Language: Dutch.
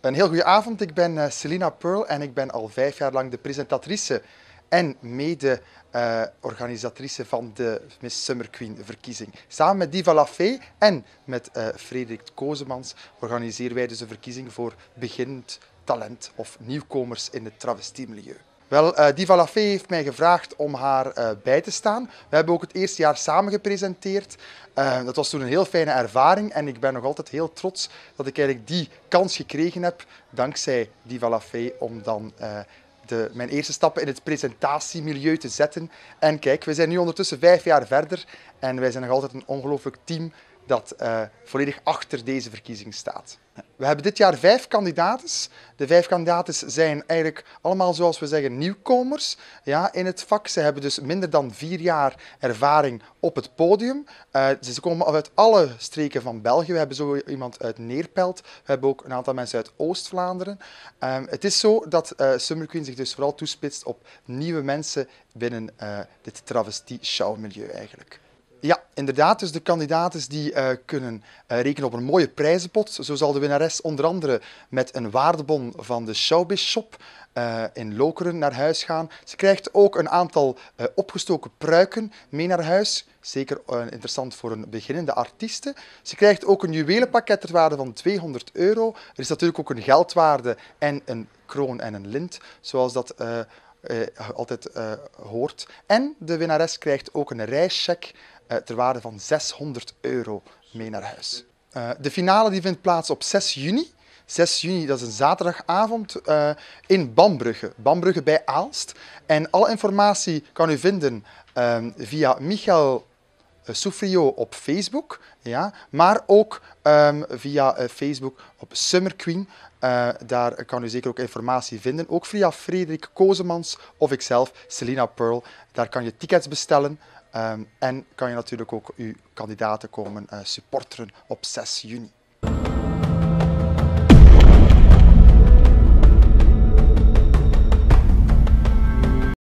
Een heel goede avond. Ik ben eh, Selina Pearl en ik ben al vijf jaar lang de presentatrice en mede-organisatrice eh, van de Miss Summer Queen verkiezing. Samen met Diva Lafay en met eh, Frederik Kozemans organiseren wij dus de verkiezing voor beginnend talent of nieuwkomers in het travestiemilieu. Wel, uh, Diva Lafay heeft mij gevraagd om haar eh, bij te staan. We hebben ook het eerste jaar samen gepresenteerd. Eh, dat was toen een heel fijne ervaring en ik ben nog altijd heel trots dat ik eigenlijk die kans gekregen heb, dankzij Diva Lafay, om dan de, mijn eerste stappen in het presentatiemilieu te zetten. En kijk, we zijn nu ondertussen vijf jaar verder en wij zijn nog altijd een ongelooflijk team dat eh, volledig achter deze verkiezing staat. We hebben dit jaar vijf kandidaten. De vijf kandidaten zijn eigenlijk allemaal, zoals we zeggen, nieuwkomers ja, in het vak. Ze hebben dus minder dan vier jaar ervaring op het podium. Eh, ze komen uit alle streken van België. We hebben zo iemand uit Neerpelt. We hebben ook een aantal mensen uit Oost-Vlaanderen. Ehm, het is zo dat uh, Summer Queen zich dus vooral toespitst op nieuwe mensen binnen dit travestie-showmilieu eigenlijk. Ja, inderdaad. Dus de kandidaten die eh, kunnen eh, rekenen op een mooie prijzenpot. Zo zal de winnares onder andere met een waardebon van de Showbiz Shop eh, in Lokeren naar huis gaan. Ze krijgt ook een aantal opgestoken pruiken mee naar huis. Zeker interessant voor een beginnende artieste. Ze krijgt ook een juwelenpakket ter waarde van 200 euro. Er is natuurlijk ook een geldwaarde en een kroon en een lint, zoals dat... altijd hoort. En de winnares krijgt ook een reischeck eh, ter waarde van 600 euro mee naar huis. Eh, de finale die vindt plaats op 6 juni. 6 juni, dat is een zaterdagavond, eh, in Bambrugge. Bambrugge bij Aalst. En alle informatie kan u vinden ehm, via Michael eh, Soufrio op Facebook, ja, maar ook ehm, via eh, Facebook op Summer Queen. Eh, daar kan u zeker ook informatie vinden. Ook via Frederik Kozemans of ikzelf, Selina Pearl. Daar kan je tickets bestellen. Ehm, en kan je natuurlijk ook uw kandidaten komen supporteren op 6 juni.